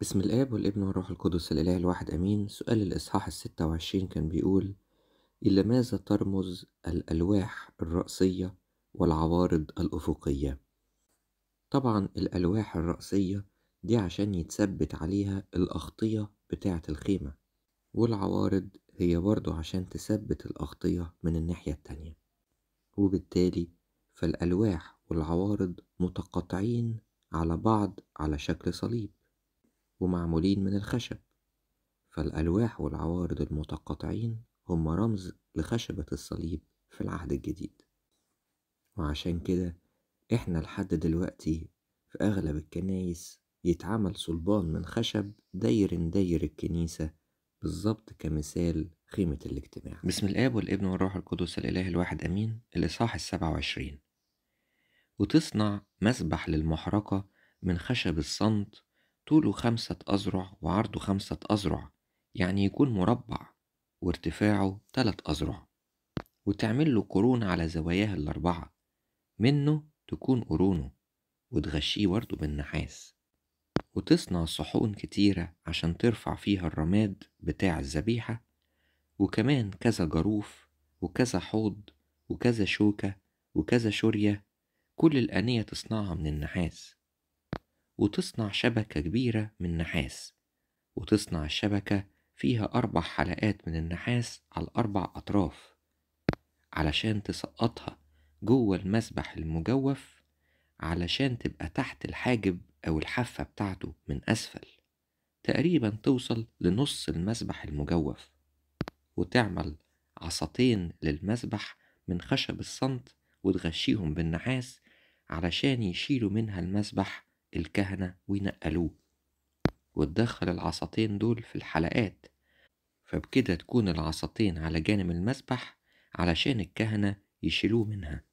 بسم الآب والابن والروح القدس الإله الواحد أمين سؤال الإصحاح الستة وعشرين كان بيقول إلى ماذا ترمز الألواح الرأسية والعوارض الأفقية طبعا الألواح الرأسية دي عشان يتثبت عليها الأغطية بتاعة الخيمة والعوارض هي برضو عشان تثبت الأغطية من الناحية التانية وبالتالي فالألواح والعوارض متقاطعين على بعض على شكل صليب ومعمولين من الخشب فالألواح والعوارض المتقاطعين هم رمز لخشبة الصليب في العهد الجديد وعشان كده احنا لحد دلوقتي في أغلب الكنايس يتعمل صلبان من خشب داير داير الكنيسة بالظبط كمثال خيمة الاجتماع بسم الآب والابن والروح القدس الإله الواحد أمين الإصحاح السبعة وعشرين وتصنع مسبح للمحرقة من خشب الصمت طوله خمسة أذرع وعرضه خمسة أذرع يعني يكون مربع وارتفاعه تلات أذرع وتعمل له قرون على زواياه الأربعة منه تكون قرونه وتغشيه برضه بالنحاس وتصنع صحون كتيرة عشان ترفع فيها الرماد بتاع الذبيحة وكمان كذا جروف وكذا حوض وكذا شوكة وكذا شورية كل الأنية تصنعها من النحاس وتصنع شبكة كبيرة من نحاس وتصنع الشبكة فيها أربع حلقات من النحاس على الأربع أطراف علشان تسقطها جوه المسبح المجوف علشان تبقى تحت الحاجب أو الحافة بتاعته من أسفل تقريبا توصل لنص المسبح المجوف وتعمل عصتين للمسبح من خشب الصمت وتغشيهم بالنحاس علشان يشيلوا منها المسبح الكهنة وينقلوه وتدخل العصاتين دول في الحلقات فبكده تكون العصاتين على جانب المسبح علشان الكهنة يشيلوه منها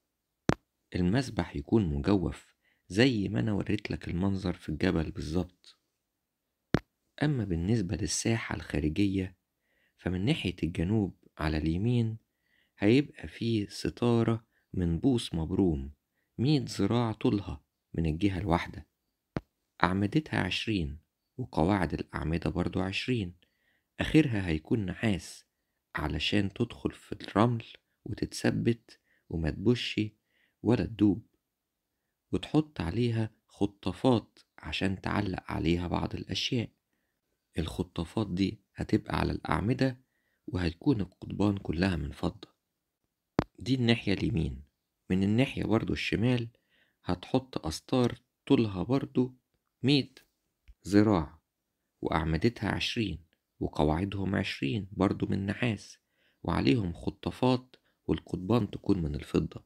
المسبح يكون مجوف زي ما أنا وريت لك المنظر في الجبل بالظبط أما بالنسبة للساحة الخارجية فمن ناحية الجنوب على اليمين هيبقى فيه ستارة من بوص مبروم مية ذراع طولها من الجهة الواحدة أعمدتها عشرين وقواعد الأعمدة برضو عشرين آخرها هيكون نحاس علشان تدخل في الرمل وتتثبت وما تبشي ولا تدوب وتحط عليها خطافات عشان تعلق عليها بعض الأشياء الخطافات دي هتبقى على الأعمدة وهتكون القضبان كلها من فضة دي الناحية اليمين من الناحية برضو الشمال هتحط أستار طولها برضو ميت ذراع وأعمدتها عشرين وقواعدهم عشرين برضو من نحاس وعليهم خطافات والقضبان تكون من الفضة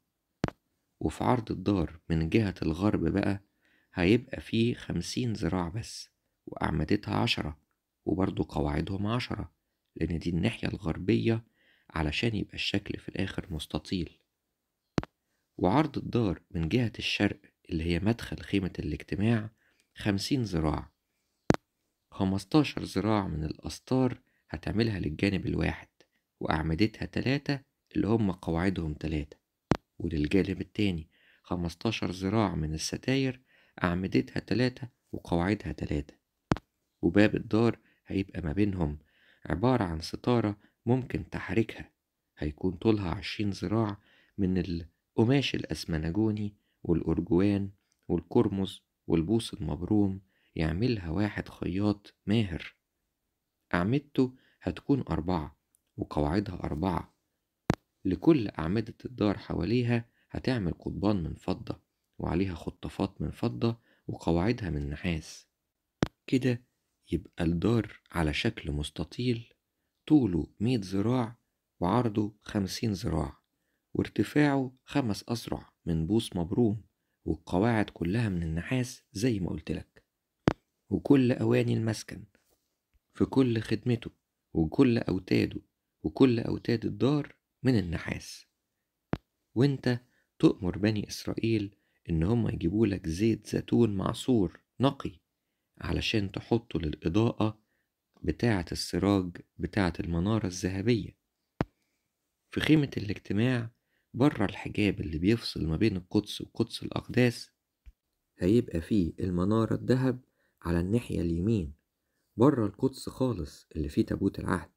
وفي عرض الدار من جهة الغرب بقى هيبقى فيه خمسين ذراع بس وأعمدتها عشرة وبرضو قواعدهم عشرة لأن دي الناحية الغربية علشان يبقى الشكل في الآخر مستطيل وعرض الدار من جهة الشرق اللي هي مدخل خيمة الاجتماع خمسين ذراع خمستاشر ذراع من الأستار هتعملها للجانب الواحد وأعمدتها تلاتة اللي هم قواعدهم تلاتة وللجانب التاني خمستاشر ذراع من الستاير أعمدتها تلاتة وقواعدها تلاتة وباب الدار هيبقى ما بينهم عبارة عن ستارة ممكن تحركها هيكون طولها عشرين ذراع من القماش الأسمنجوني والأرجوان والكرمز والبوص المبروم يعملها واحد خياط ماهر أعمدته هتكون أربعة وقواعدها أربعة لكل أعمدة الدار حواليها هتعمل قضبان من فضة وعليها خطافات من فضة وقواعدها من نحاس كده يبقى الدار على شكل مستطيل طوله مية ذراع وعرضه خمسين ذراع وارتفاعه خمس أسرع من بوص مبروم والقواعد كلها من النحاس زي ما قلت لك وكل أواني المسكن في كل خدمته وكل أوتاده وكل أوتاد الدار من النحاس وانت تؤمر بني إسرائيل إن هم يجيبوا لك زيت زيتون معصور نقي علشان تحطه للإضاءة بتاعة السراج بتاعة المنارة الذهبية في خيمة الاجتماع بره الحجاب اللي بيفصل ما بين القدس وقدس الأقداس هيبقى فيه المنارة الذهب على الناحية اليمين بره القدس خالص اللي فيه تابوت العهد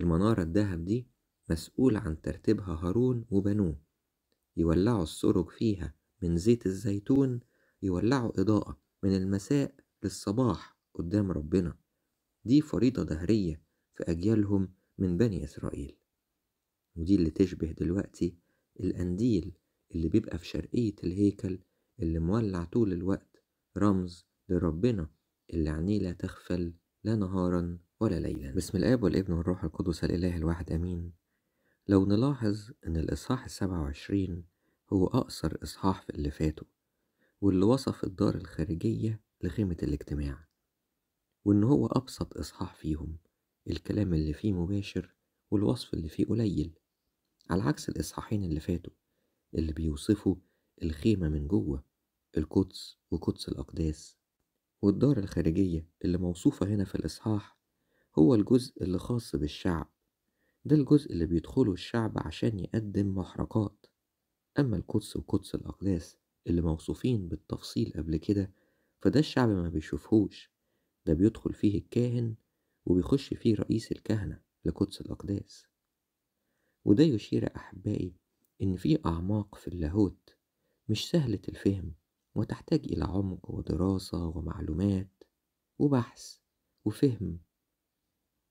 المنارة الذهب دي مسؤول عن ترتيبها هارون وبنوه يولعوا السرج فيها من زيت الزيتون يولعوا إضاءة من المساء للصباح قدام ربنا دي فريضة دهرية في أجيالهم من بني إسرائيل ودي اللي تشبه دلوقتي القنديل اللي بيبقى في شرقية الهيكل اللي مولع طول الوقت رمز لربنا اللي عينيه لا تغفل لا نهارا ولا ليلا بسم الآب والابن والروح القدس الإله الواحد أمين لو نلاحظ أن الإصحاح السبعة وعشرين هو أقصر إصحاح في اللي فاته واللي وصف الدار الخارجية لخيمة الاجتماع وإن هو أبسط إصحاح فيهم الكلام اللي فيه مباشر والوصف اللي فيه قليل على عكس الإصحاحين اللي فاتوا اللي بيوصفوا الخيمة من جوه القدس وقدس الأقداس والدار الخارجية اللي موصوفة هنا في الإصحاح هو الجزء اللي خاص بالشعب ده الجزء اللي بيدخله الشعب عشان يقدم محرقات أما القدس وقدس الأقداس اللي موصوفين بالتفصيل قبل كده فده الشعب ما بيشوفهوش ده بيدخل فيه الكاهن وبيخش فيه رئيس الكهنة لقدس الأقداس وده يشير أحبائي إن في أعماق في اللاهوت مش سهلة الفهم وتحتاج إلى عمق ودراسة ومعلومات وبحث وفهم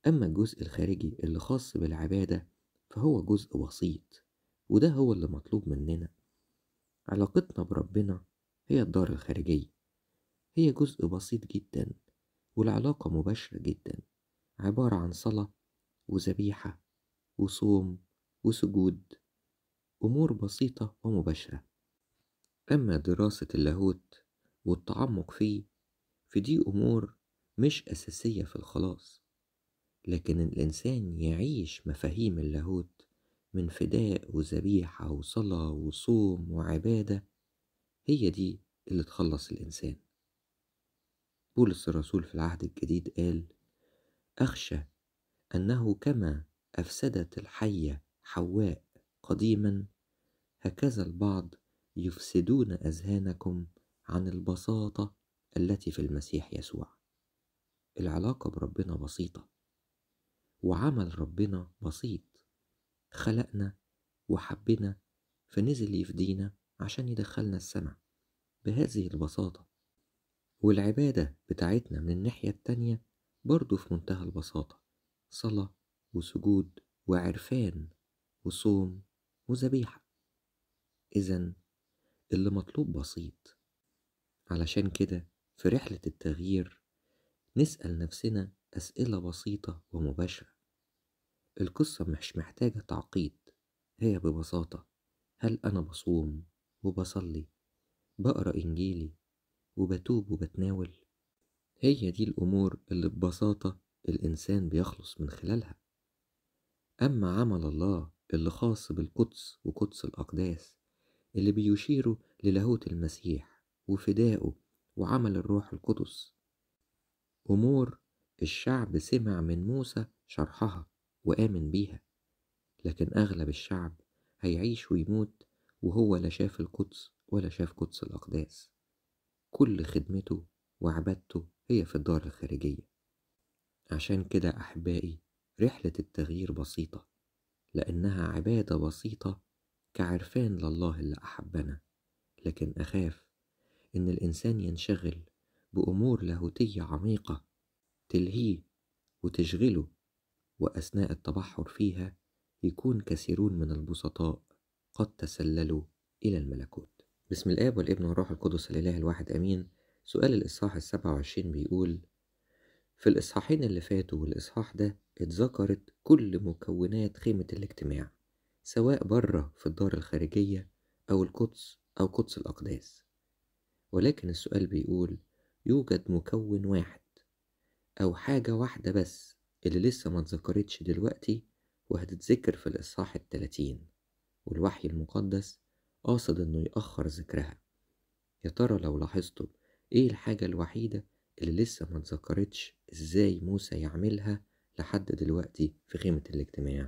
أما الجزء الخارجي اللي خاص بالعبادة فهو جزء بسيط وده هو اللي مطلوب مننا علاقتنا بربنا هي الدار الخارجية هي جزء بسيط جدا والعلاقة مباشرة جدا عبارة عن صلاة وذبيحة وصوم وسجود أمور بسيطة ومباشرة أما دراسة اللاهوت والتعمق فيه فدي أمور مش أساسية في الخلاص لكن الإنسان يعيش مفاهيم اللاهوت من فداء وذبيحة وصلاة وصوم وعبادة هي دي اللي تخلص الإنسان بولس الرسول في العهد الجديد قال أخشى أنه كما أفسدت الحية حواء قديما هكذا البعض يفسدون اذهانكم عن البساطه التي في المسيح يسوع العلاقه بربنا بسيطه وعمل ربنا بسيط خلقنا وحبنا فنزل يفدينا عشان يدخلنا السماء بهذه البساطة والعبادة بتاعتنا من الناحية التانية برضو في منتهى البساطة صلاة وسجود وعرفان وصوم وذبيحة إذا اللي مطلوب بسيط علشان كده في رحلة التغيير نسأل نفسنا أسئلة بسيطة ومباشرة القصة مش محتاجة تعقيد هي ببساطة هل أنا بصوم وبصلي بقرأ إنجيلي وبتوب وبتناول هي دي الأمور اللي ببساطة الإنسان بيخلص من خلالها أما عمل الله اللي خاص بالقدس وقدس الأقداس اللي بيشيروا للاهوت المسيح وفدائه وعمل الروح القدس أمور الشعب سمع من موسى شرحها وآمن بيها لكن أغلب الشعب هيعيش ويموت وهو لا شاف القدس ولا شاف قدس الأقداس كل خدمته وعبادته هي في الدار الخارجية عشان كده أحبائي رحلة التغيير بسيطة لأنها عبادة بسيطة كعرفان لله اللي أحبنا لكن أخاف إن الإنسان ينشغل بأمور لاهوتية عميقة تلهيه وتشغله وأثناء التبحر فيها يكون كثيرون من البسطاء قد تسللوا إلى الملكوت بسم الآب والابن والروح القدس الإله الواحد أمين سؤال الإصحاح السبعة وعشرين بيقول في الإصحاحين اللي فاتوا والإصحاح ده اتذكرت كل مكونات خيمة الاجتماع سواء بره في الدار الخارجية أو القدس أو قدس الأقداس ولكن السؤال بيقول يوجد مكون واحد أو حاجة واحدة بس اللي لسه ما اتذكرتش دلوقتي وهتتذكر في الإصحاح التلاتين والوحي المقدس قاصد إنه يأخر ذكرها يا ترى لو لاحظتوا إيه الحاجة الوحيدة اللي لسه ما تذكرتش ازاي موسى يعملها لحد دلوقتي في خيمة الاجتماع